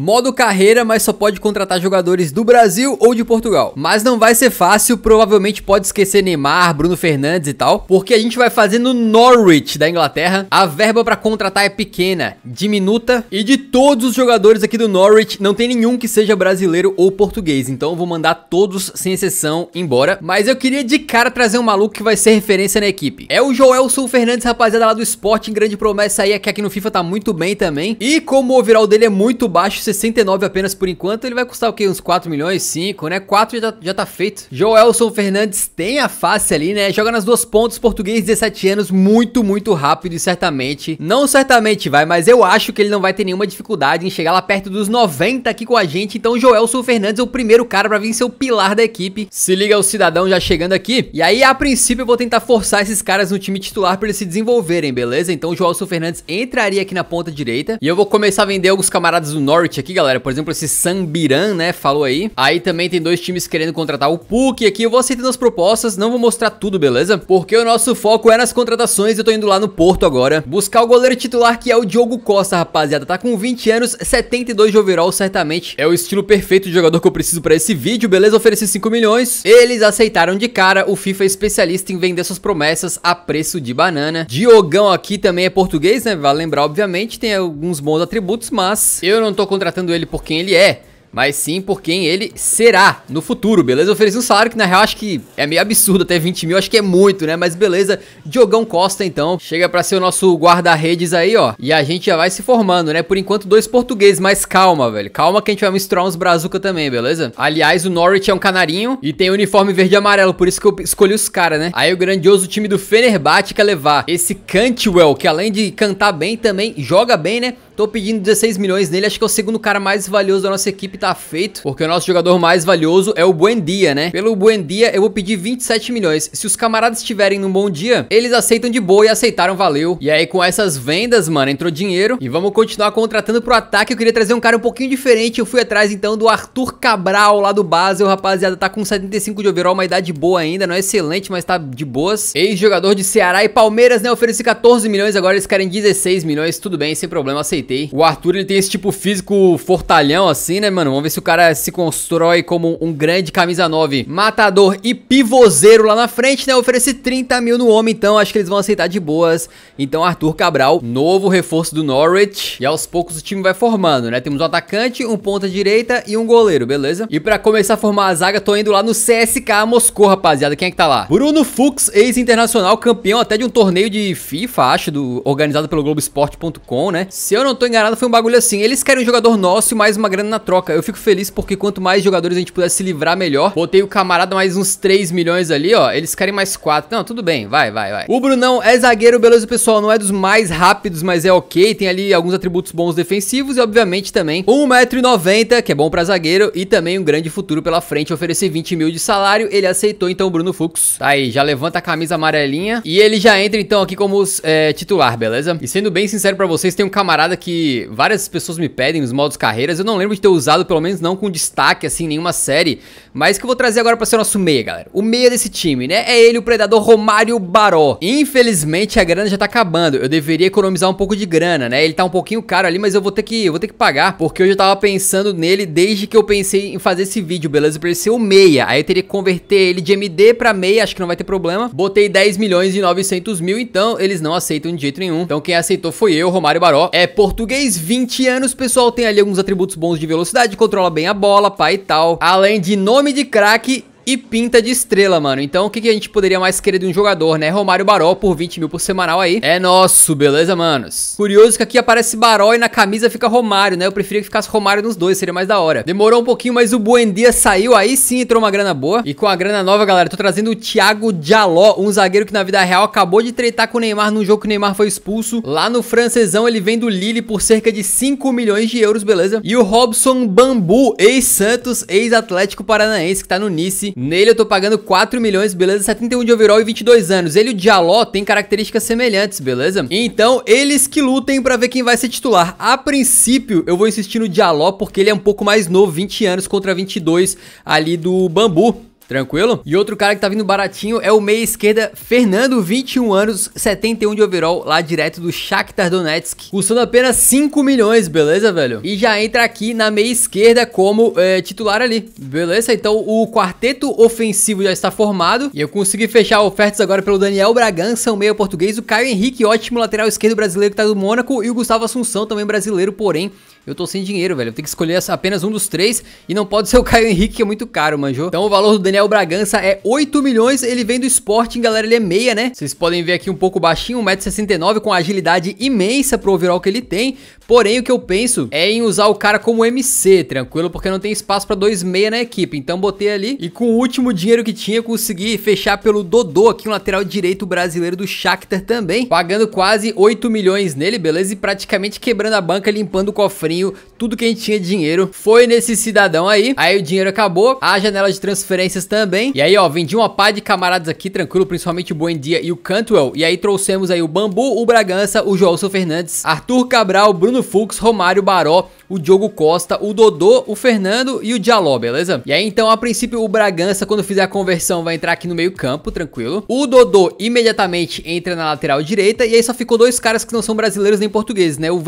Modo carreira, mas só pode contratar jogadores do Brasil ou de Portugal. Mas não vai ser fácil, provavelmente pode esquecer Neymar, Bruno Fernandes e tal, porque a gente vai fazer no Norwich da Inglaterra. A verba para contratar é pequena, diminuta, e de todos os jogadores aqui do Norwich, não tem nenhum que seja brasileiro ou português, então eu vou mandar todos sem exceção embora. Mas eu queria de cara trazer um maluco que vai ser referência na equipe. É o Joelson Fernandes, rapaziada lá do Sporting, grande promessa aí, é que aqui no FIFA tá muito bem também. E como o overall dele é muito baixo, 69 apenas por enquanto, ele vai custar o quê? Uns 4 milhões, 5, né? 4 já, tá, já tá feito. Joelson Fernandes tem a face ali, né? Joga nas duas pontas, português, 17 anos, muito, muito rápido e certamente, não certamente vai, mas eu acho que ele não vai ter nenhuma dificuldade em chegar lá perto dos 90 aqui com a gente, então Joelson Fernandes é o primeiro cara pra vir ser o pilar da equipe. Se liga o cidadão já chegando aqui, e aí a princípio eu vou tentar forçar esses caras no time titular pra eles se desenvolverem, beleza? Então o Joelson Fernandes entraria aqui na ponta direita, e eu vou começar a vender alguns camaradas do Norwich aqui, galera. Por exemplo, esse Sambiran, né, falou aí. Aí também tem dois times querendo contratar o Puk aqui. Eu vou aceitando as propostas, não vou mostrar tudo, beleza? Porque o nosso foco é nas contratações. Eu tô indo lá no Porto agora. Buscar o goleiro titular, que é o Diogo Costa, rapaziada. Tá com 20 anos, 72 de overall, certamente. É o estilo perfeito de jogador que eu preciso pra esse vídeo, beleza? Ofereci 5 milhões. Eles aceitaram de cara. O FIFA é especialista em vender suas promessas a preço de banana. Diogão aqui também é português, né? Vale lembrar, obviamente. Tem alguns bons atributos, mas eu não tô com contratando ele por quem ele é, mas sim por quem ele será no futuro, beleza? Eu ofereci um salário que na real acho que é meio absurdo, até 20 mil, acho que é muito, né? Mas beleza, Diogão Costa então, chega pra ser o nosso guarda-redes aí, ó. E a gente já vai se formando, né? Por enquanto dois portugueses, mas calma, velho. Calma que a gente vai misturar uns brazuca também, beleza? Aliás, o Norwich é um canarinho e tem um uniforme verde e amarelo, por isso que eu escolhi os caras, né? Aí o grandioso time do Fenerbahçe quer levar esse Cantwell, que além de cantar bem também, joga bem, né? Tô pedindo 16 milhões nele, acho que é o segundo cara mais valioso da nossa equipe, tá feito. Porque o nosso jogador mais valioso é o Buendia, né? Pelo Buendia, eu vou pedir 27 milhões. Se os camaradas estiverem num bom dia, eles aceitam de boa e aceitaram, valeu. E aí, com essas vendas, mano, entrou dinheiro. E vamos continuar contratando pro ataque. Eu queria trazer um cara um pouquinho diferente. Eu fui atrás, então, do Arthur Cabral, lá do Basel, rapaziada. Tá com 75 de overall, uma idade boa ainda. Não é excelente, mas tá de boas. Ex-jogador de Ceará e Palmeiras, né? Ofereci 14 milhões, agora eles querem 16 milhões. Tudo bem, sem problema, aceitei comentei. O Arthur, ele tem esse tipo físico fortalhão assim, né, mano? Vamos ver se o cara se constrói como um grande camisa 9. Matador e pivozeiro lá na frente, né? oferece 30 mil no homem, então acho que eles vão aceitar de boas. Então, Arthur Cabral, novo reforço do Norwich. E aos poucos o time vai formando, né? Temos um atacante, um ponta direita e um goleiro, beleza? E pra começar a formar a zaga, tô indo lá no CSK Moscou, rapaziada. Quem é que tá lá? Bruno Fux, ex-internacional, campeão até de um torneio de FIFA, acho, do, organizado pelo Globoesporte.com, né? Se eu não tô enganado, foi um bagulho assim. Eles querem um jogador nosso e mais uma grana na troca. Eu fico feliz porque quanto mais jogadores a gente puder se livrar, melhor. Botei o camarada mais uns 3 milhões ali, ó. Eles querem mais 4. Não, tudo bem, vai, vai, vai. O Brunão é zagueiro, beleza, pessoal? Não é dos mais rápidos, mas é ok. Tem ali alguns atributos bons defensivos e, obviamente, também 1,90m, que é bom pra zagueiro, e também um grande futuro pela frente. Oferecer 20 mil de salário, ele aceitou, então, o Bruno Fux. Tá aí, já levanta a camisa amarelinha e ele já entra, então, aqui como é, titular, beleza? E sendo bem sincero pra vocês, tem um camarada que que várias pessoas me pedem os modos carreiras. Eu não lembro de ter usado, pelo menos não com destaque, assim, nenhuma série. Mas que eu vou trazer agora pra ser o nosso meia, galera. O meia desse time, né? É ele, o predador Romário Baró. Infelizmente, a grana já tá acabando. Eu deveria economizar um pouco de grana, né? Ele tá um pouquinho caro ali, mas eu vou ter que, eu vou ter que pagar. Porque eu já tava pensando nele desde que eu pensei em fazer esse vídeo, beleza? Pra ele ser o meia. Aí eu teria que converter ele de MD pra meia, acho que não vai ter problema. Botei 10 milhões e 900 mil, então eles não aceitam de jeito nenhum. Então quem aceitou foi eu, Romário Baró. É português português, 20 anos, pessoal tem ali alguns atributos bons de velocidade, controla bem a bola, pai e tal. Além de nome de craque e pinta de estrela, mano. Então o que, que a gente poderia mais querer de um jogador, né? Romário Barol por 20 mil por semanal aí. É nosso, beleza, manos? Curioso que aqui aparece Barol e na camisa fica Romário, né? Eu preferia que ficasse Romário nos dois, seria mais da hora. Demorou um pouquinho, mas o Buendia saiu, aí sim entrou uma grana boa. E com a grana nova, galera, tô trazendo o Thiago Diallo, um zagueiro que na vida real acabou de treitar com o Neymar num jogo que o Neymar foi expulso. Lá no francesão, ele vem do Lille por cerca de 5 milhões de euros, beleza? E o Robson Bambu, ex-Santos, ex-Atlético Paranaense, que tá no Nice, Nele eu tô pagando 4 milhões, beleza? 71 de overall e 22 anos. Ele e o Diallo tem características semelhantes, beleza? Então, eles que lutem pra ver quem vai ser titular. A princípio, eu vou insistir no Diallo porque ele é um pouco mais novo, 20 anos contra 22 ali do Bambu. Tranquilo? E outro cara que tá vindo baratinho é o meia esquerda Fernando, 21 anos, 71 de overall, lá direto do Shakhtar Donetsk, custando apenas 5 milhões, beleza, velho? E já entra aqui na meia esquerda como é, titular ali, beleza? Então o quarteto ofensivo já está formado e eu consegui fechar ofertas agora pelo Daniel Bragança, o meia português, o Caio Henrique, ótimo lateral esquerdo brasileiro que tá do Mônaco e o Gustavo Assunção, também brasileiro, porém eu tô sem dinheiro, velho. Eu tenho que escolher apenas um dos três e não pode ser o Caio Henrique, que é muito caro, manjou? Então o valor do Daniel Bragança é 8 milhões. Ele vem do Sporting, galera. Ele é meia, né? Vocês podem ver aqui um pouco baixinho, 1,69m, com agilidade imensa pro overall que ele tem. Porém, o que eu penso é em usar o cara como MC, tranquilo? Porque não tem espaço pra dois m na equipe. Então botei ali e com o último dinheiro que tinha, consegui fechar pelo Dodô aqui, um lateral direito brasileiro do Shakhtar também. Pagando quase 8 milhões nele, beleza? E praticamente quebrando a banca, limpando o cofrinho tudo que a gente tinha de dinheiro foi nesse cidadão aí. Aí o dinheiro acabou, a janela de transferências também. E aí, ó, vendi uma pá de camaradas aqui, tranquilo, principalmente o Buendia e o Cantwell. E aí trouxemos aí o Bambu, o Bragança, o Joelson Fernandes, Arthur Cabral, Bruno Fux, Romário Baró, o Diogo Costa, o Dodô, o Fernando e o Diallo, beleza? E aí então, a princípio, o Bragança, quando fizer a conversão, vai entrar aqui no meio campo, tranquilo. O Dodô imediatamente entra na lateral direita e aí só ficou dois caras que não são brasileiros nem portugueses, né? O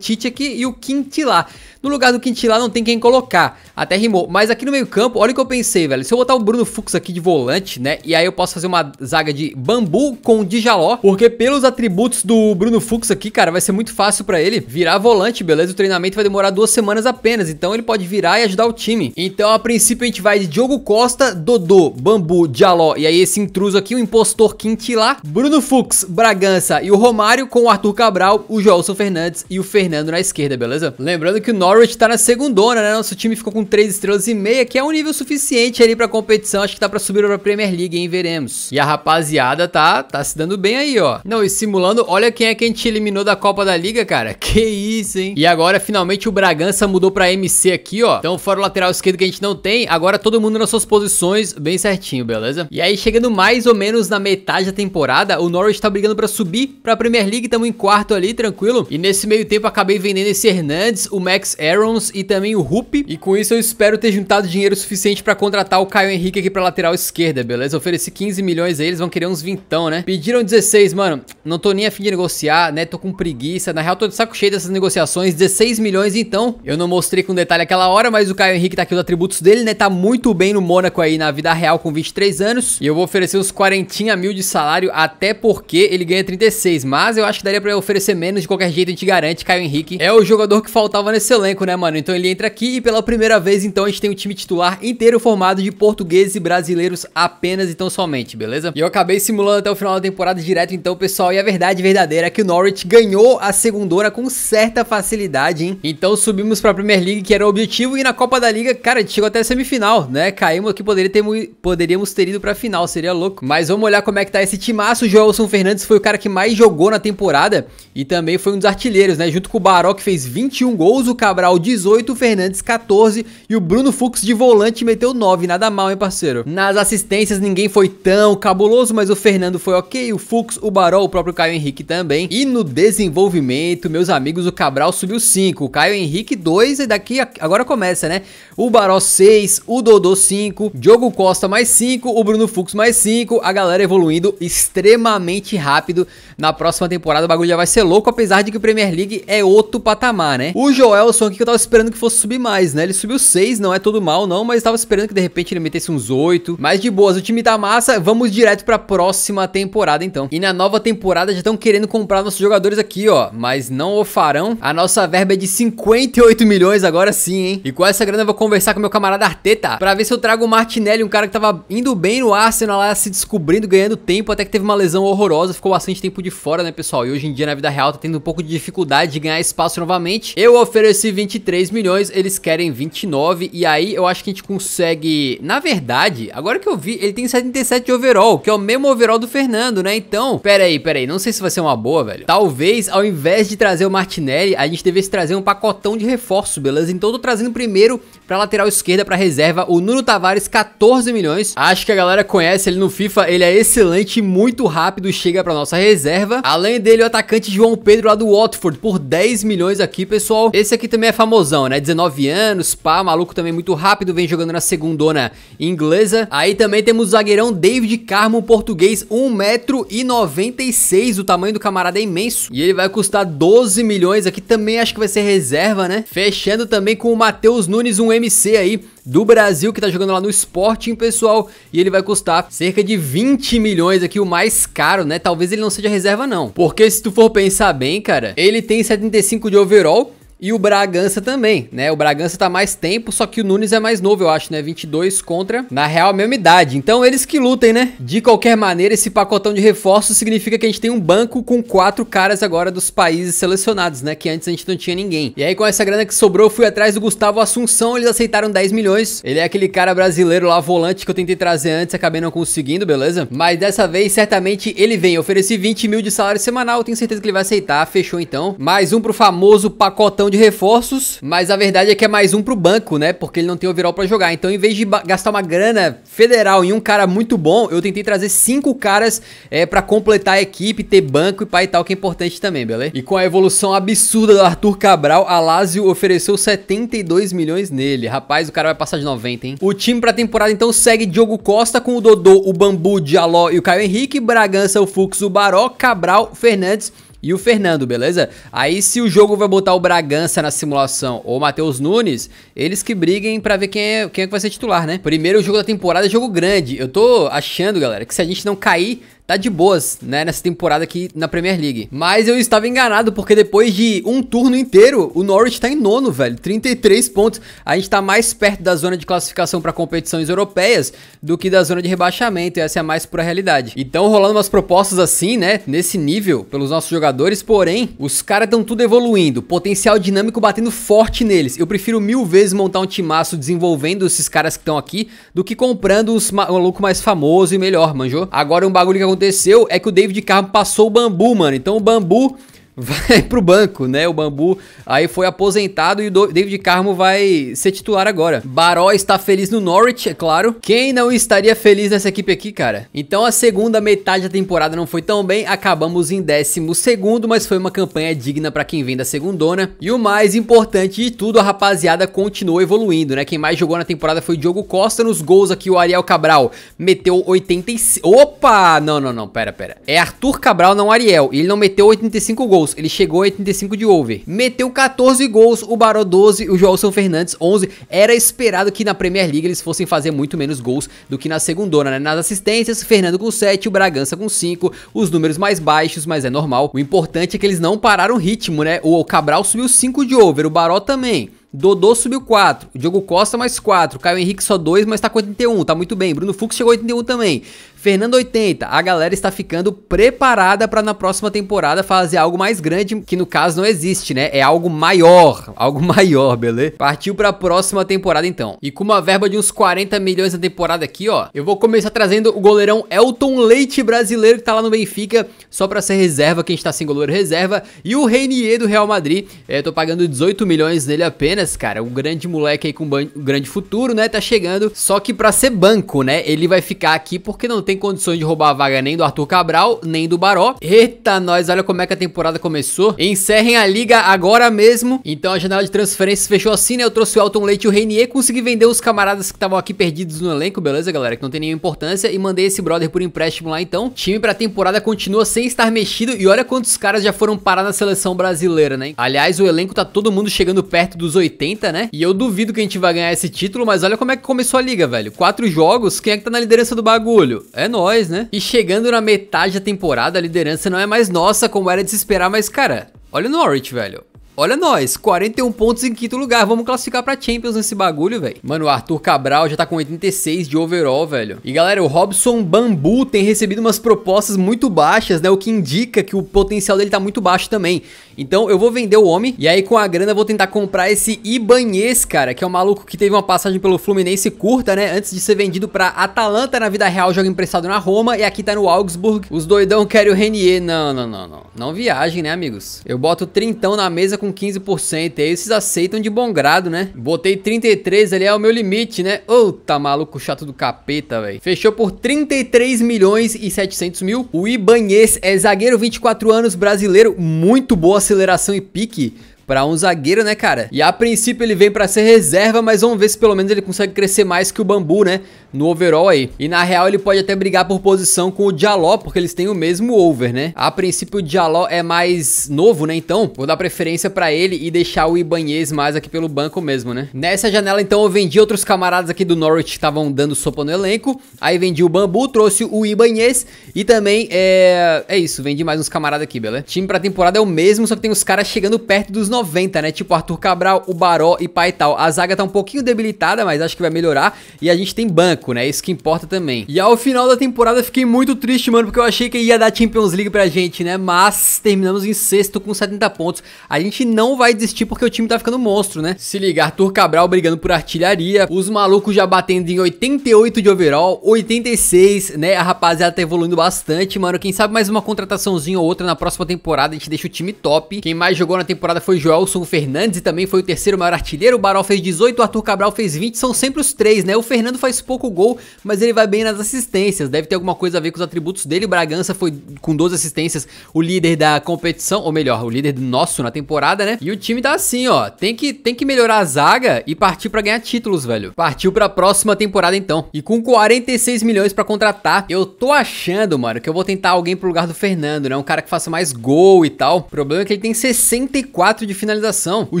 aqui e o Quintilá. No lugar do Quintilá lá não tem quem colocar. Até rimou. Mas aqui no meio campo, olha o que eu pensei, velho. Se eu botar o Bruno Fux aqui de volante, né? E aí eu posso fazer uma zaga de bambu com o Djaló. Porque pelos atributos do Bruno Fux aqui, cara, vai ser muito fácil pra ele virar volante, beleza? O treinamento vai demorar duas semanas apenas. Então ele pode virar e ajudar o time. Então a princípio a gente vai de Diogo Costa, Dodô, Bambu, Djaló. E aí esse intruso aqui, o impostor Quintilá Bruno Fux, Bragança e o Romário com o Arthur Cabral, o Joelson Fernandes e o Fernando na esquerda, beleza? Lembrando que o Norris Norwich tá na segundona, né? Nosso time ficou com 3 estrelas e meia, que é um nível suficiente ali pra competição. Acho que dá tá pra subir pra Premier League, hein? Veremos. E a rapaziada tá, tá se dando bem aí, ó. Não, e simulando, olha quem é que a gente eliminou da Copa da Liga, cara. Que isso, hein? E agora, finalmente, o Bragança mudou pra MC aqui, ó. Então, fora o lateral esquerdo que a gente não tem, agora todo mundo nas suas posições bem certinho, beleza? E aí, chegando mais ou menos na metade da temporada, o Norwich tá brigando pra subir pra Premier League. Tamo em quarto ali, tranquilo. E nesse meio tempo, acabei vendendo esse Hernandes, o Max Aarons e também o Rupp. E com isso eu espero ter juntado dinheiro suficiente pra contratar o Caio Henrique aqui pra lateral esquerda, beleza? Eu ofereci 15 milhões aí, eles vão querer uns vintão, né? Pediram 16, mano. Não tô nem afim de negociar, né? Tô com preguiça. Na real, tô de saco cheio dessas negociações. 16 milhões, então. Eu não mostrei com detalhe aquela hora, mas o Caio Henrique tá aqui os atributos dele, né? Tá muito bem no Mônaco aí na vida real com 23 anos. E eu vou oferecer uns 40 mil de salário, até porque ele ganha 36. Mas eu acho que daria pra oferecer menos de qualquer jeito, a gente garante. Caio Henrique é o jogador que faltava nesse elenco elenco, né, mano? Então ele entra aqui e pela primeira vez, então, a gente tem um time titular inteiro formado de portugueses e brasileiros apenas e tão somente, beleza? E eu acabei simulando até o final da temporada direto, então, pessoal, e a verdade verdadeira é que o Norwich ganhou a segundona com certa facilidade, hein? Então subimos pra Premier League, que era o objetivo, e na Copa da Liga, cara, a gente chegou até a semifinal, né? Caímos aqui, poderia ter, poderíamos ter ido pra final, seria louco. Mas vamos olhar como é que tá esse timaço. O Joelson Fernandes foi o cara que mais jogou na temporada e também foi um dos artilheiros, né? Junto com o Baró, que fez 21 gols, o Cabral Cabral 18, o Fernandes 14 e o Bruno Fux de volante meteu 9, nada mal, hein, parceiro? Nas assistências ninguém foi tão cabuloso, mas o Fernando foi ok, o Fux, o Barol, o próprio Caio Henrique também. E no desenvolvimento, meus amigos, o Cabral subiu 5, o Caio Henrique 2 e daqui agora começa, né? O Barol 6, o Dodô 5, Diogo Costa mais 5, o Bruno Fux mais 5, a galera evoluindo extremamente rápido. Na próxima temporada o bagulho já vai ser louco, apesar de que o Premier League é outro patamar, né? O Joelson aqui que eu tava esperando que fosse subir mais, né? Ele subiu 6, não é todo mal não, mas tava esperando que de repente ele metesse uns 8. Mas de boas, o time tá massa, vamos direto pra próxima temporada então. E na nova temporada já estão querendo comprar nossos jogadores aqui, ó, mas não o farão. A nossa verba é de 58 milhões agora sim, hein? E com essa grana eu vou conversar com meu camarada Arteta pra ver se eu trago o Martinelli, um cara que tava indo bem no Arsenal lá, se descobrindo, ganhando tempo, até que teve uma lesão horrorosa, ficou bastante tempo de fora, né, pessoal? E hoje em dia na vida real tá tendo um pouco de dificuldade de ganhar espaço novamente. Eu ofereci 23 milhões, eles querem 29. E aí eu acho que a gente consegue. Na verdade, agora que eu vi, ele tem 77 de overall, que é o mesmo overall do Fernando, né? Então, pera aí, pera aí. Não sei se vai ser uma boa, velho. Talvez, ao invés de trazer o Martinelli, a gente devesse trazer um pacotão de reforço, beleza? Então eu tô trazendo primeiro pra lateral esquerda, pra reserva, o Nuno Tavares, 14 milhões. Acho que a galera conhece ele no FIFA. Ele é excelente, muito rápido, chega pra nossa reserva. Além dele, o atacante João Pedro lá do Watford, por 10 milhões aqui, pessoal. Esse aqui também é famosão, né? 19 anos, pá, maluco também muito rápido, vem jogando na segundona inglesa. Aí também temos o zagueirão David Carmo, português, 1,96m, o tamanho do camarada é imenso. E ele vai custar 12 milhões, aqui também acho que vai ser reserva, né? Fechando também com o Matheus Nunes, um MC aí, do Brasil que tá jogando lá no Sporting, pessoal, e ele vai custar cerca de 20 milhões aqui, o mais caro, né? Talvez ele não seja reserva não. Porque se tu for pensar bem, cara, ele tem 75 de overall, e o Bragança também, né? O Bragança tá mais tempo, só que o Nunes é mais novo, eu acho, né? 22 contra, na real, a mesma idade. Então eles que lutem, né? De qualquer maneira, esse pacotão de reforço significa que a gente tem um banco com quatro caras agora dos países selecionados, né? Que antes a gente não tinha ninguém. E aí com essa grana que sobrou, eu fui atrás do Gustavo Assunção, eles aceitaram 10 milhões. Ele é aquele cara brasileiro lá, volante, que eu tentei trazer antes, acabei não conseguindo, beleza? Mas dessa vez, certamente, ele vem. Eu ofereci 20 mil de salário semanal, tenho certeza que ele vai aceitar. Fechou então. Mais um pro famoso pacotão questão de reforços, mas a verdade é que é mais um pro banco, né? Porque ele não tem overall para jogar. Então, em vez de gastar uma grana federal em um cara muito bom, eu tentei trazer cinco caras é, para completar a equipe, ter banco e pai e tal, que é importante também, beleza? E com a evolução absurda do Arthur Cabral, a Lazio ofereceu 72 milhões nele. Rapaz, o cara vai passar de 90, hein? O time pra temporada, então, segue Diogo Costa com o Dodô, o Bambu, Dialó e o Caio Henrique, Bragança, o Fux, o Baró, Cabral, Fernandes e o Fernando, beleza? Aí se o jogo vai botar o Bragança na simulação ou o Matheus Nunes, eles que briguem para ver quem é, quem é que vai ser titular, né? Primeiro jogo da temporada, jogo grande. Eu tô achando, galera, que se a gente não cair tá de boas, né, nessa temporada aqui na Premier League. Mas eu estava enganado, porque depois de um turno inteiro, o Norwich tá em nono, velho, 33 pontos. A gente tá mais perto da zona de classificação para competições europeias do que da zona de rebaixamento, e essa é a mais pura realidade. Então, rolando umas propostas assim, né, nesse nível, pelos nossos jogadores, porém, os caras estão tudo evoluindo, potencial dinâmico batendo forte neles. Eu prefiro mil vezes montar um timaço desenvolvendo esses caras que estão aqui, do que comprando os maluco mais famoso e melhor, manjou? Agora um bagulho que aconteceu aconteceu é que o David Carmo passou o bambu, mano. Então o bambu vai pro banco, né? O Bambu aí foi aposentado e o David Carmo vai ser titular agora. Baró está feliz no Norwich, é claro. Quem não estaria feliz nessa equipe aqui, cara? Então a segunda metade da temporada não foi tão bem, acabamos em décimo segundo, mas foi uma campanha digna para quem vem da segundona. E o mais importante de tudo, a rapaziada continuou evoluindo, né? Quem mais jogou na temporada foi o Diogo Costa, nos gols aqui o Ariel Cabral meteu 85... Opa! Não, não, não, pera, pera. É Arthur Cabral, não Ariel. Ele não meteu 85 gols gols, ele chegou a 85 de over. Meteu 14 gols, o Baró 12, o Joelson Fernandes 11. Era esperado que na Premier League eles fossem fazer muito menos gols do que na segundona, né? Nas assistências, Fernando com 7, o Bragança com 5, os números mais baixos, mas é normal. O importante é que eles não pararam o ritmo, né? O Cabral subiu 5 de over, o Baró também. Dodô subiu 4, Diogo Costa mais 4, Caio Henrique só 2, mas tá com 81, tá muito bem. Bruno Fux chegou a 81 também. Fernando 80, a galera está ficando preparada para na próxima temporada fazer algo mais grande, que no caso não existe, né? É algo maior, algo maior, beleza? Partiu para a próxima temporada então. E com uma verba de uns 40 milhões na temporada aqui, ó, eu vou começar trazendo o goleirão Elton Leite brasileiro que tá lá no Benfica, só para ser reserva, quem está sem goleiro reserva, e o Reinier do Real Madrid, é, eu tô pagando 18 milhões nele apenas, cara, um grande moleque aí com um grande futuro, né? Tá chegando, só que para ser banco, né? Ele vai ficar aqui porque não tem condições de roubar a vaga nem do Arthur Cabral, nem do Baró. Eita, nós, olha como é que a temporada começou. Encerrem a liga agora mesmo. Então a janela de transferências fechou assim, né? Eu trouxe o Elton Leite e o Renier. Consegui vender os camaradas que estavam aqui perdidos no elenco, beleza, galera? Que não tem nenhuma importância. E mandei esse brother por empréstimo lá, então. Time pra temporada continua sem estar mexido. E olha quantos caras já foram parar na seleção brasileira, né? Aliás, o elenco tá todo mundo chegando perto dos 80, né? E eu duvido que a gente vai ganhar esse título, mas olha como é que começou a liga, velho. Quatro jogos, quem é que tá na liderança do bagulho? é nós, né? E chegando na metade da temporada, a liderança não é mais nossa, como era de se esperar, mas, cara, olha o Norwich, velho. Olha nós, 41 pontos em quinto lugar, vamos classificar pra Champions nesse bagulho, velho. Mano, o Arthur Cabral já tá com 86 de overall, velho. E galera, o Robson Bambu tem recebido umas propostas muito baixas, né? O que indica que o potencial dele tá muito baixo também. Então eu vou vender o homem e aí com a grana eu vou tentar comprar esse Ibanez, cara, que é um maluco que teve uma passagem pelo Fluminense curta, né? Antes de ser vendido pra Atalanta na vida real, joga emprestado na Roma e aqui tá no Augsburg. Os doidão querem o Renier. Não, não, não, não. Não viagem, né, amigos? Eu boto trintão na mesa com 15%. E aí vocês aceitam de bom grado, né? Botei 33 ali, é o meu limite, né? Ô, tá maluco chato do capeta, velho. Fechou por 33 milhões e 700 mil. O Ibanez é zagueiro, 24 anos, brasileiro. Muito boa aceleração e pique para um zagueiro, né, cara? E a princípio ele vem para ser reserva, mas vamos ver se pelo menos ele consegue crescer mais que o Bambu, né? No overall aí. E na real ele pode até brigar por posição com o Diallo, porque eles têm o mesmo over, né? A princípio o Diallo é mais novo, né? Então vou dar preferência para ele e deixar o Ibanez mais aqui pelo banco mesmo, né? Nessa janela então eu vendi outros camaradas aqui do Norwich que estavam dando sopa no elenco. Aí vendi o Bambu, trouxe o Ibanez e também é... É isso, vendi mais uns camaradas aqui, beleza? Time pra temporada é o mesmo, só que tem os caras chegando perto dos 90. 90, né? Tipo Arthur Cabral, o Baró e Paital. A zaga tá um pouquinho debilitada, mas acho que vai melhorar. E a gente tem banco, né? Isso que importa também. E ao final da temporada fiquei muito triste, mano, porque eu achei que ia dar Champions League pra gente, né? Mas terminamos em sexto com 70 pontos. A gente não vai desistir porque o time tá ficando monstro, né? Se liga, Arthur Cabral brigando por artilharia. Os malucos já batendo em 88 de overall, 86, né? A rapaziada tá evoluindo bastante, mano. Quem sabe mais uma contrataçãozinha ou outra na próxima temporada, a gente deixa o time top. Quem mais jogou na temporada foi o Joelson Fernandes e também foi o terceiro maior artilheiro. O Barol fez 18, o Arthur Cabral fez 20, são sempre os três, né? O Fernando faz pouco gol, mas ele vai bem nas assistências. Deve ter alguma coisa a ver com os atributos dele. O Bragança foi com 12 assistências, o líder da competição, ou melhor, o líder nosso na temporada, né? E o time tá assim, ó. Tem que, tem que melhorar a zaga e partir para ganhar títulos, velho. Partiu pra próxima temporada então. E com 46 milhões para contratar, eu tô achando, mano, que eu vou tentar alguém pro lugar do Fernando, né? Um cara que faça mais gol e tal. O problema é que ele tem 64 de finalização. O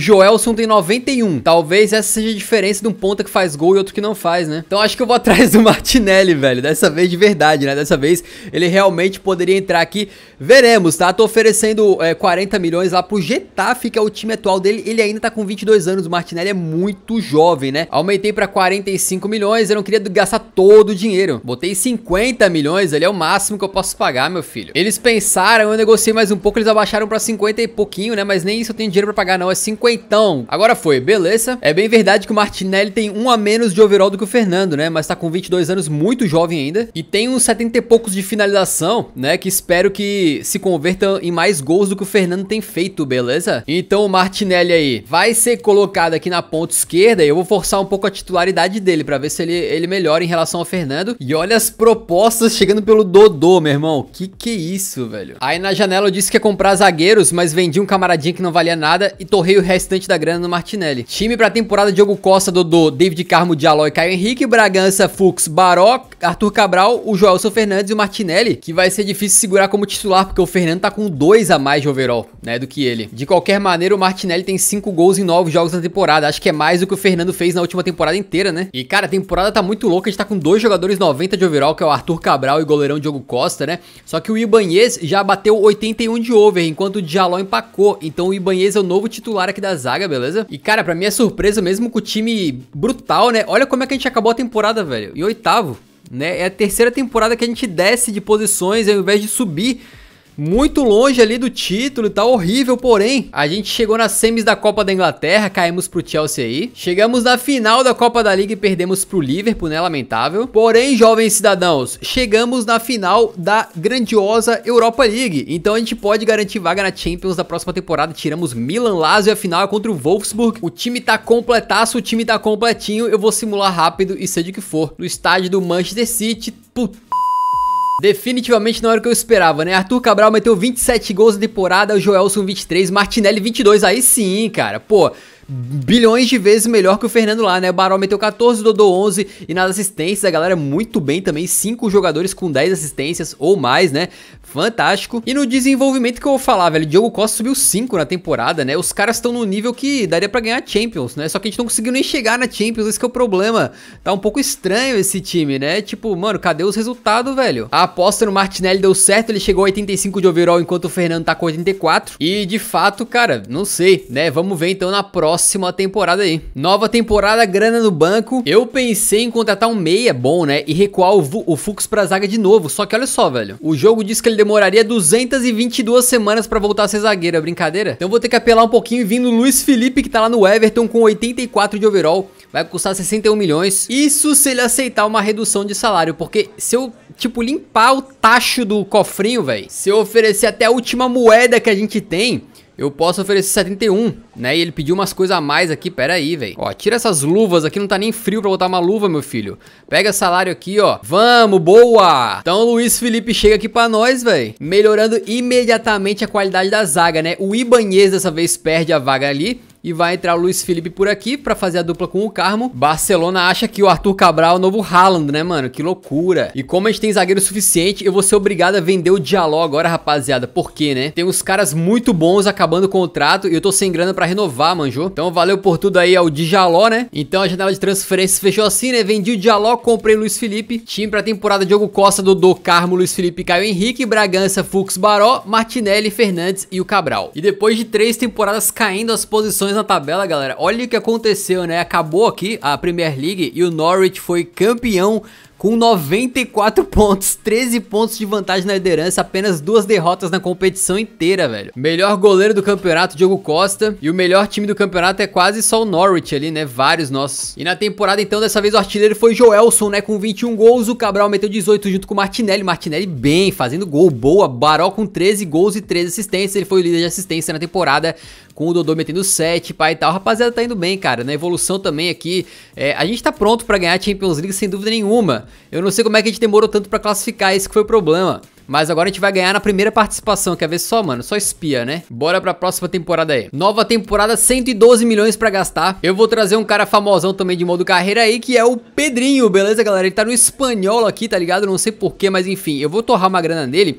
Joelson tem 91. Talvez essa seja a diferença de um ponta que faz gol e outro que não faz, né? Então acho que eu vou atrás do Martinelli, velho. Dessa vez de verdade, né? Dessa vez ele realmente poderia entrar aqui. Veremos, tá? Tô oferecendo é, 40 milhões lá pro Getafe, que é o time atual dele. Ele ainda tá com 22 anos. O Martinelli é muito jovem, né? Aumentei pra 45 milhões. Eu não queria gastar todo o dinheiro. Botei 50 milhões. Ele é o máximo que eu posso pagar, meu filho. Eles pensaram, eu negociei mais um pouco. Eles abaixaram pra 50 e pouquinho, né? Mas nem isso eu tenho dinheiro pra pagar não, é cinquentão. Agora foi, beleza. É bem verdade que o Martinelli tem um a menos de overall do que o Fernando, né? Mas tá com 22 anos, muito jovem ainda. E tem uns 70 e poucos de finalização, né? Que espero que se converta em mais gols do que o Fernando tem feito, beleza? Então o Martinelli aí vai ser colocado aqui na ponta esquerda e eu vou forçar um pouco a titularidade dele pra ver se ele, ele melhora em relação ao Fernando. E olha as propostas chegando pelo Dodô, meu irmão. Que que é isso, velho? Aí na janela eu disse que ia comprar zagueiros, mas vendi um camaradinho que não valia nada e torrei o restante da grana no Martinelli. Time pra temporada: Diogo Costa, Dodô, David Carmo, Diallo e Caio Henrique, Bragança, Fux, Baró, Arthur Cabral, o Joelson Fernandes e o Martinelli, que vai ser difícil segurar como titular, porque o Fernando tá com dois a mais de overall, né, do que ele. De qualquer maneira, o Martinelli tem cinco gols em nove jogos na temporada. Acho que é mais do que o Fernando fez na última temporada inteira, né? E, cara, a temporada tá muito louca. A gente tá com dois jogadores 90 de overall, que é o Arthur Cabral e o goleirão Diogo Costa, né? Só que o Ibanez já bateu 81 de over, enquanto o Diallo empacou. Então o Ibanez é o novo titular aqui da zaga, beleza? E, cara, pra é surpresa, mesmo com o time brutal, né? Olha como é que a gente acabou a temporada, velho. E oitavo, né? É a terceira temporada que a gente desce de posições ao invés de subir muito longe ali do título, tá horrível, porém, a gente chegou nas semis da Copa da Inglaterra, caímos pro Chelsea aí. Chegamos na final da Copa da Liga e perdemos pro Liverpool, né, lamentável. Porém, jovens cidadãos, chegamos na final da grandiosa Europa League. Então a gente pode garantir vaga na Champions da próxima temporada. Tiramos Milan, Lazio e a final é contra o Wolfsburg. O time tá completaço, o time tá completinho. Eu vou simular rápido e seja o que for. No estádio do Manchester City. Puta Definitivamente não era o que eu esperava, né? Arthur Cabral meteu 27 gols na temporada, o Joelson 23, Martinelli 22, aí sim, cara, pô bilhões de vezes melhor que o Fernando lá, né? O Barol meteu 14, Dodô 11 e nas assistências a galera muito bem também, cinco jogadores com 10 assistências ou mais, né? fantástico. E no desenvolvimento que eu vou falar, velho, Diogo Costa subiu 5 na temporada, né? Os caras estão no nível que daria para ganhar Champions, né? Só que a gente não conseguiu nem chegar na Champions, esse é o problema. Tá um pouco estranho esse time, né? Tipo, mano, cadê os resultados, velho? A aposta no Martinelli deu certo, ele chegou a 85 de overall enquanto o Fernando tá com 84. E de fato, cara, não sei, né? Vamos ver então na próxima temporada aí. Nova temporada, grana no banco. Eu pensei em contratar um meia bom, né? E recuar o, o Fux pra zaga de novo. Só que olha só, velho. O jogo diz que ele demoraria 222 semanas pra voltar a ser zagueiro, é brincadeira? Então vou ter que apelar um pouquinho vindo Luiz Felipe, que tá lá no Everton com 84 de overall. Vai custar 61 milhões. Isso se ele aceitar uma redução de salário, porque se eu, tipo, limpar o tacho do cofrinho, velho, se eu oferecer até a última moeda que a gente tem, eu posso oferecer 71, né? E ele pediu umas coisas a mais aqui, pera aí, velho. Ó, tira essas luvas aqui, não tá nem frio pra botar uma luva, meu filho. Pega salário aqui, ó. Vamos, boa! Então o Luiz Felipe chega aqui pra nós, velho. Melhorando imediatamente a qualidade da zaga, né? O Ibanez dessa vez perde a vaga ali e vai entrar o Luiz Felipe por aqui para fazer a dupla com o Carmo. Barcelona acha que o Arthur Cabral é o novo Haaland, né, mano? Que loucura. E como a gente tem zagueiro suficiente, eu vou ser obrigado a vender o Diallo agora, rapaziada. Por quê, né? Tem uns caras muito bons acabando o contrato e eu tô sem grana para renovar, manjou? Então valeu por tudo aí ao Diallo, né? Então a janela de transferência fechou assim, né? Vendi o Diallo, comprei o Luiz Felipe. Time pra temporada Diogo Costa, Dodô, Carmo, Luiz Felipe, Caio Henrique, Bragança, Fux, Baró, Martinelli, Fernandes e o Cabral. E depois de três temporadas caindo as posições na tabela, galera, olha o que aconteceu, né? Acabou aqui a Premier League e o Norwich foi campeão com 94 pontos, 13 pontos de vantagem na liderança, apenas duas derrotas na competição inteira, velho. Melhor goleiro do campeonato, Diogo Costa, e o melhor time do campeonato é quase só o Norwich ali, né? Vários nossos. E na temporada, então, dessa vez o artilheiro foi Joelson, né? Com 21 gols, o Cabral meteu 18 junto com o Martinelli. Martinelli bem, fazendo gol, boa. Baró com 13 gols e 13 assistências. Ele foi o líder de assistência na temporada, com o Dodô metendo 7, pai e tal. Rapaziada, tá indo bem, cara. Na evolução também aqui, é, a gente tá pronto para ganhar a Champions League, sem dúvida nenhuma. Eu não sei como é que a gente demorou tanto para classificar, esse que foi o problema. Mas agora a gente vai ganhar na primeira participação, quer ver só, mano? Só espia, né? Bora pra próxima temporada aí. Nova temporada, 112 milhões pra gastar. Eu vou trazer um cara famosão também de modo carreira aí, que é o Pedrinho, beleza, galera? Ele tá no espanhol aqui, tá ligado? Não sei porquê, mas enfim, eu vou torrar uma grana nele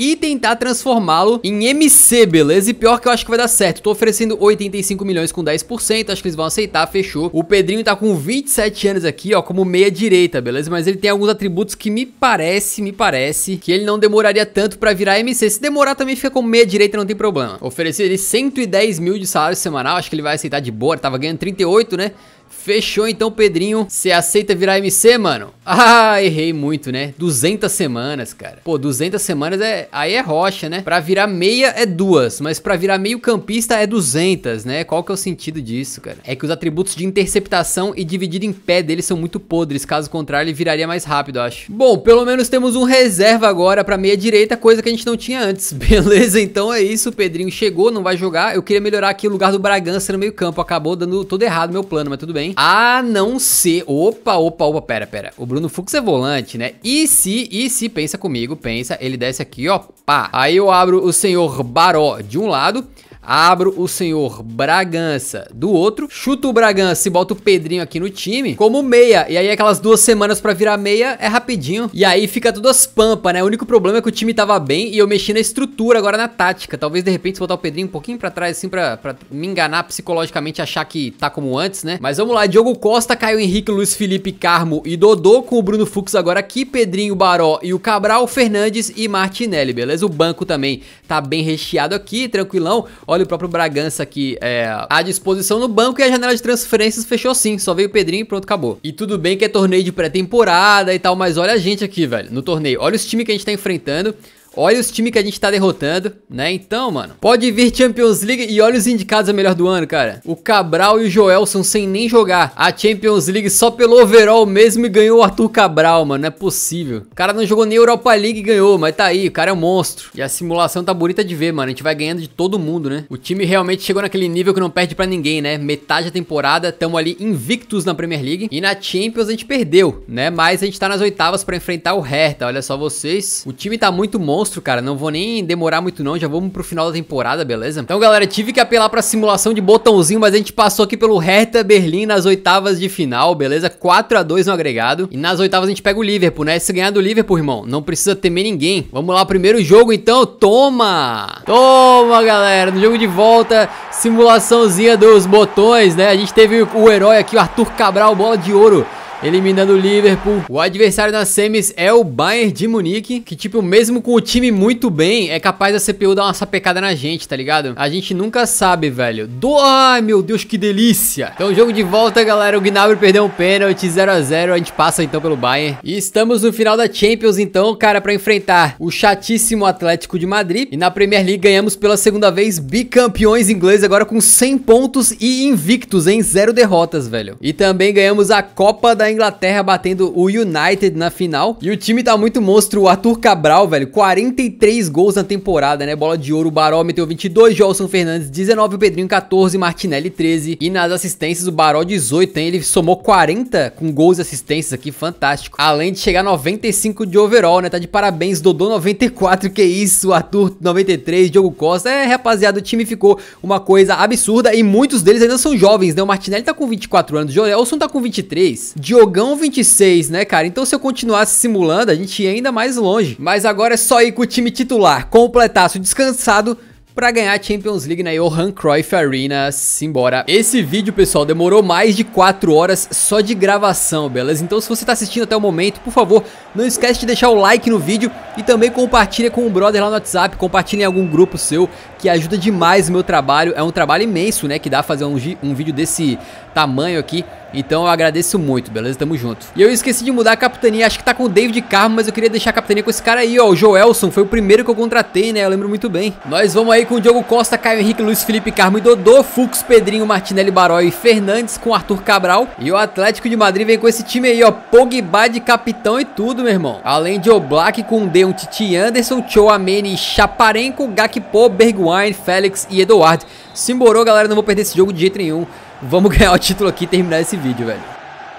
e tentar transformá-lo em MC, beleza? E pior que eu acho que vai dar certo. Tô oferecendo 85 milhões com 10%, acho que eles vão aceitar, fechou. O Pedrinho tá com 27 anos aqui, ó, como meia direita, beleza? Mas ele tem alguns atributos que me parece, me parece, que ele não demoraria tanto pra virar MC. Se demorar também fica como meia direita, não tem problema. Ofereci ele 110 mil de salário semanal, acho que ele vai aceitar de boa, ele tava ganhando 38, né? Fechou então, Pedrinho. Você aceita virar MC, mano? Ah, errei muito, né? 200 semanas, cara. Pô, 200 semanas é aí é rocha, né? Pra virar meia é duas, mas pra virar meio campista é 200, né? Qual que é o sentido disso, cara? É que os atributos de interceptação e dividido em pé dele são muito podres, caso contrário ele viraria mais rápido, eu acho. Bom, pelo menos temos um reserva agora pra meia direita, coisa que a gente não tinha antes. Beleza, então é isso, o Pedrinho chegou, não vai jogar. Eu queria melhorar aqui o lugar do Bragança no meio campo, acabou dando todo errado meu plano, mas tudo bem hein? A não ser... Opa, opa, opa, pera, pera. O Bruno Fux é volante, né? E se, e se, pensa comigo, pensa, ele desce aqui, ó, pá. Aí eu abro o senhor Baró de um lado abro o senhor Bragança do outro, chuto o Bragança e boto o Pedrinho aqui no time como meia. E aí aquelas duas semanas para virar meia é rapidinho. E aí fica tudo as pampas, né? O único problema é que o time tava bem e eu mexi na estrutura, agora na tática. Talvez de repente se botar o Pedrinho um pouquinho para trás assim pra, pra me enganar psicologicamente, achar que tá como antes, né? Mas vamos lá, Diogo Costa, Caio Henrique, Luiz Felipe, Carmo e Dodô com o Bruno Fux agora aqui, Pedrinho, Baró e o Cabral, Fernandes e Martinelli, beleza? O banco também tá bem recheado aqui, tranquilão. Olha o próprio Bragança aqui é, à disposição no banco e a janela de transferências fechou sim. Só veio o Pedrinho e pronto, acabou. E tudo bem que é torneio de pré-temporada e tal, mas olha a gente aqui, velho, no torneio. Olha os times que a gente tá enfrentando. Olha os times que a gente tá derrotando, né? Então, mano, pode vir Champions League e olha os indicados a melhor do ano, cara. O Cabral e o Joelson sem nem jogar. A Champions League só pelo overall mesmo e ganhou o Arthur Cabral, mano. Não é possível. O cara não jogou nem Europa League e ganhou, mas tá aí, o cara é um monstro. E a simulação tá bonita de ver, mano. A gente vai ganhando de todo mundo, né? O time realmente chegou naquele nível que não perde pra ninguém, né? Metade da temporada, tamo ali invictos na Premier League. E na Champions a gente perdeu, né? Mas a gente tá nas oitavas pra enfrentar o Hertha, olha só vocês. O time tá muito monstro monstro, cara. Não vou nem demorar muito não, já vamos pro final da temporada, beleza? Então, galera, tive que apelar pra simulação de botãozinho, mas a gente passou aqui pelo Hertha Berlim nas oitavas de final, beleza? 4x2 no agregado. E nas oitavas a gente pega o Liverpool, né? Se ganhar do Liverpool, irmão, não precisa temer ninguém. Vamos lá, primeiro jogo então, toma! Toma, galera! No jogo de volta, simulaçãozinha dos botões, né? A gente teve o herói aqui, o Arthur Cabral, bola de ouro eliminando o Liverpool. O adversário da semis é o Bayern de Munique, que tipo, mesmo com o time muito bem, é capaz da CPU dar uma sapecada na gente, tá ligado? A gente nunca sabe, velho. Do... Ai, meu Deus, que delícia! Então, jogo de volta, galera. O Gnabry perdeu um pênalti, 0x0. A, a, gente passa, então, pelo Bayern. E estamos no final da Champions, então, cara, pra enfrentar o chatíssimo Atlético de Madrid. E na Premier League ganhamos pela segunda vez bicampeões ingleses, agora com 100 pontos e invictos, em Zero derrotas, velho. E também ganhamos a Copa da Inglaterra batendo o United na final. E o time tá muito monstro. O Arthur Cabral, velho, 43 gols na temporada, né? Bola de ouro, Baró meteu 22, Jolson Fernandes 19, o Pedrinho 14, Martinelli 13. E nas assistências, o Baró 18, hein? Ele somou 40 com gols e assistências aqui, fantástico. Além de chegar 95 de overall, né? Tá de parabéns, Dodô 94, que isso, Arthur 93, Diogo Costa. É, rapaziada, o time ficou uma coisa absurda e muitos deles ainda são jovens, né? O Martinelli tá com 24 anos, o Joelson tá com 23, Diogo Iogão 26, né, cara? Então se eu continuasse simulando, a gente ia ainda mais longe. Mas agora é só ir com o time titular, completaço, descansado, para ganhar a Champions League na Johan Cruyff Arena, simbora. Esse vídeo, pessoal, demorou mais de 4 horas só de gravação, beleza? Então se você tá assistindo até o momento, por favor, não esquece de deixar o like no vídeo e também compartilha com o brother lá no WhatsApp, compartilha em algum grupo seu, que ajuda demais o meu trabalho. É um trabalho imenso, né? Que dá fazer um, um vídeo desse tamanho aqui. Então eu agradeço muito, beleza? Tamo junto. E eu esqueci de mudar a capitania, acho que tá com o David Carmo, mas eu queria deixar a capitania com esse cara aí, ó. O Joelson foi o primeiro que eu contratei, né? Eu lembro muito bem. Nós vamos aí com o Diogo Costa, Caio Henrique, Luiz Felipe Carmo e Dodô, Fux, Pedrinho, Martinelli Barói e Fernandes com Arthur Cabral. E o Atlético de Madrid vem com esse time aí, ó. Pogba de capitão e tudo, meu irmão. Além de Oblak, o Deon, Titi Anderson, Chouameni, Chaparenco, Gakpo, Berguan Wine, Félix e Eduardo. Simborou, galera, não vou perder esse jogo de jeito nenhum. Vamos ganhar o título aqui e terminar esse vídeo, velho.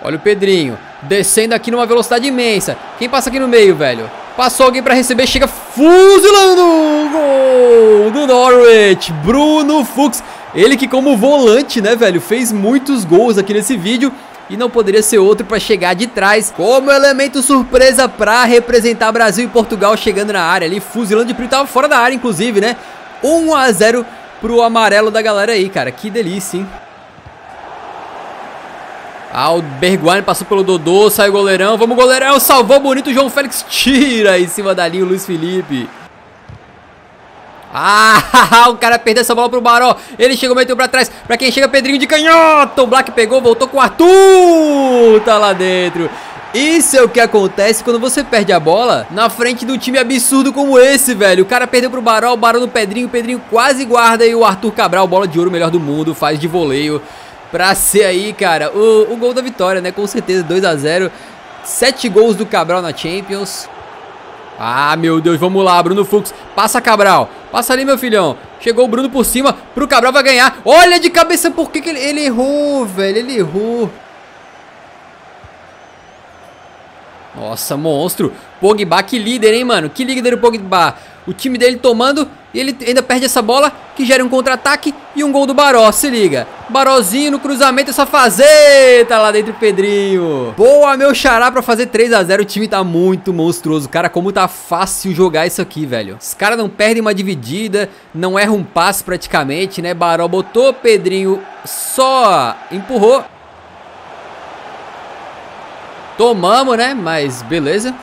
Olha o Pedrinho, descendo aqui numa velocidade imensa. Quem passa aqui no meio, velho? Passou alguém para receber, chega fuzilando! Gol do Norwich, Bruno Fux. Ele que como volante, né, velho, fez muitos gols aqui nesse vídeo e não poderia ser outro para chegar de trás como elemento surpresa para representar Brasil e Portugal chegando na área ali, fuzilando de primo, tava fora da área inclusive, né? 1 a 0 pro amarelo da galera aí, cara. Que delícia, hein? Ah, o Berguani passou pelo Dodô, saiu goleirão. Vamos, goleirão, salvou bonito. O João Félix tira em cima da linha o Luiz Felipe. Ah, o cara perdeu essa bola pro Baró. Ele chegou, meteu pra trás. Pra quem chega, Pedrinho de canhoto. O Black pegou, voltou com o Arthur. Tá lá dentro. Isso é o que acontece quando você perde a bola na frente de um time absurdo como esse, velho. O cara perdeu pro Barol, o Barol no Pedrinho, o Pedrinho quase guarda e o Arthur Cabral, bola de ouro melhor do mundo, faz de voleio pra ser aí, cara, o, o gol da vitória, né? Com certeza, 2 a 0 Sete gols do Cabral na Champions. Ah, meu Deus, vamos lá, Bruno Fux. Passa Cabral. Passa ali, meu filhão. Chegou o Bruno por cima. Pro Cabral vai ganhar. Olha de cabeça por que, ele, ele errou, velho. Ele errou. Nossa, monstro. Pogba, que líder, hein, mano? Que líder o Pogba. O time dele tomando e ele ainda perde essa bola, que gera um contra-ataque e um gol do Baró, se liga. Barozinho no cruzamento, essa fazeta lá dentro do Pedrinho. Boa, meu xará, pra fazer 3 a 0 O time tá muito monstruoso. Cara, como tá fácil jogar isso aqui, velho. Os caras não perdem uma dividida, não erram um passe praticamente, né? Baró botou, Pedrinho só empurrou Tomamos, né? Mas beleza.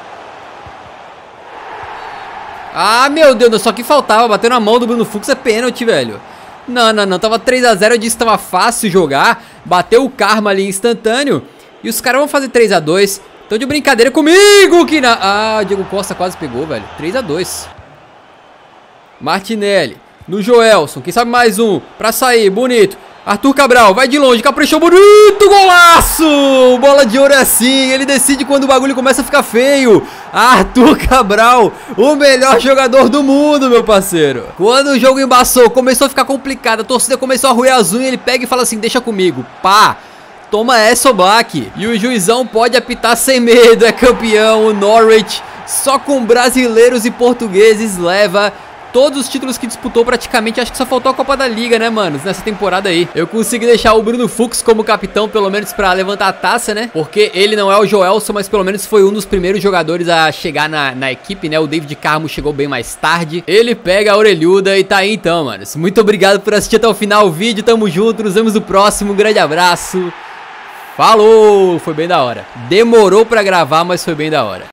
Ah, meu Deus, só que faltava. Bater na mão do Bruno Fux é pênalti, velho. Não, não, não. Tava 3x0, eu disse que tava fácil jogar. Bateu o karma ali instantâneo. E os caras vão fazer 3x2. Estão de brincadeira comigo, que na... Ah, o Diego Costa quase pegou, velho. 3x2. Martinelli. No Joelson. Quem sabe mais um. Pra sair. Bonito. Arthur Cabral, vai de longe, caprichou bonito, golaço! Bola de ouro é assim, ele decide quando o bagulho começa a ficar feio. Arthur Cabral, o melhor jogador do mundo, meu parceiro. Quando o jogo embaçou, começou a ficar complicado, a torcida começou a ruir azul e ele pega e fala assim, deixa comigo, pá! Toma essa, Oblak. E o juizão pode apitar sem medo, é campeão, o Norwich. Só com brasileiros e portugueses leva todos os títulos que disputou praticamente. Acho que só faltou a Copa da Liga, né, manos? Nessa temporada aí. Eu consegui deixar o Bruno Fux como capitão, pelo menos para levantar a taça, né? Porque ele não é o Joelson, mas pelo menos foi um dos primeiros jogadores a chegar na, na equipe, né? O David Carmo chegou bem mais tarde. Ele pega a orelhuda e tá aí então, manos. Muito obrigado por assistir até o final o vídeo. Tamo junto, nos vemos no próximo. Um grande abraço. Falou! Foi bem da hora. Demorou para gravar, mas foi bem da hora.